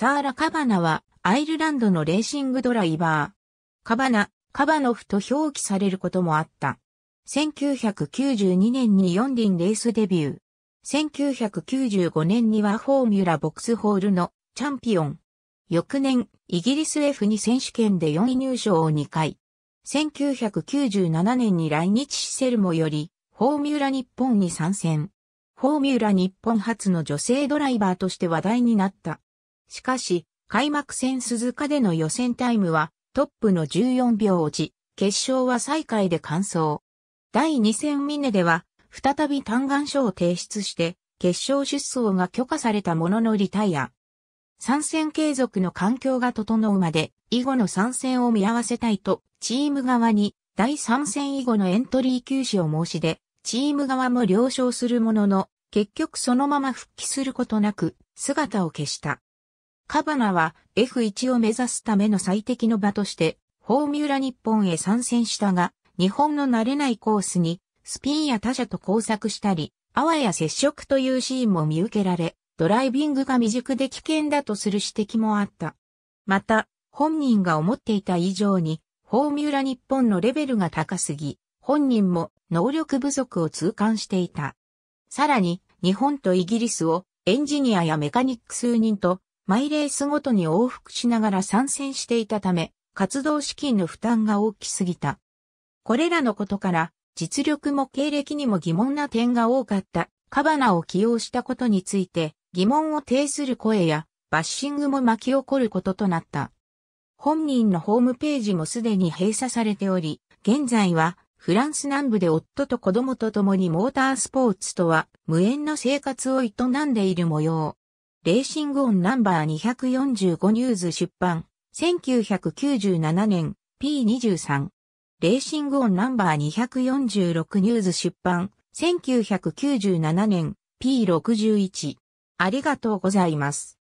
サーラ・カバナはアイルランドのレーシングドライバー。カバナ、カバノフと表記されることもあった。1992年に4輪レースデビュー。1995年にはフォーミュラボックスホールのチャンピオン。翌年、イギリス F2 選手権で4位入賞を2回。1997年に来日シセルもより、フォーミュラ日本に参戦。フォーミュラ日本初の女性ドライバーとして話題になった。しかし、開幕戦鈴鹿での予選タイムはトップの14秒落ち、決勝は最下位で完走。第2戦ミネでは、再び嘆願書を提出して、決勝出走が許可されたもののリタイア。参戦継続の環境が整うまで、以後の参戦を見合わせたいと、チーム側に第3戦以後のエントリー休止を申し出、チーム側も了承するものの、結局そのまま復帰することなく、姿を消した。カバナは F1 を目指すための最適の場として、フォーミュラ日本へ参戦したが、日本の慣れないコースに、スピンや他者と交錯したり、あわや接触というシーンも見受けられ、ドライビングが未熟で危険だとする指摘もあった。また、本人が思っていた以上に、フォーミュラ日本のレベルが高すぎ、本人も能力不足を痛感していた。さらに、日本とイギリスをエンジニアやメカニック数人とマイレースごとに往復しながら参戦していたため、活動資金の負担が大きすぎた。これらのことから、実力も経歴にも疑問な点が多かったカバナを起用したことについて疑問を呈する声やバッシングも巻き起こることとなった。本人のホームページもすでに閉鎖されており、現在はフランス南部で夫と子供と共にモータースポーツとは無縁の生活を営んでいる模様。レーシングオンナンバー245ニューズ出版、1997年 P23。レーシングオンナンバー246ニューズ出版、1997年 P61。ありがとうございます。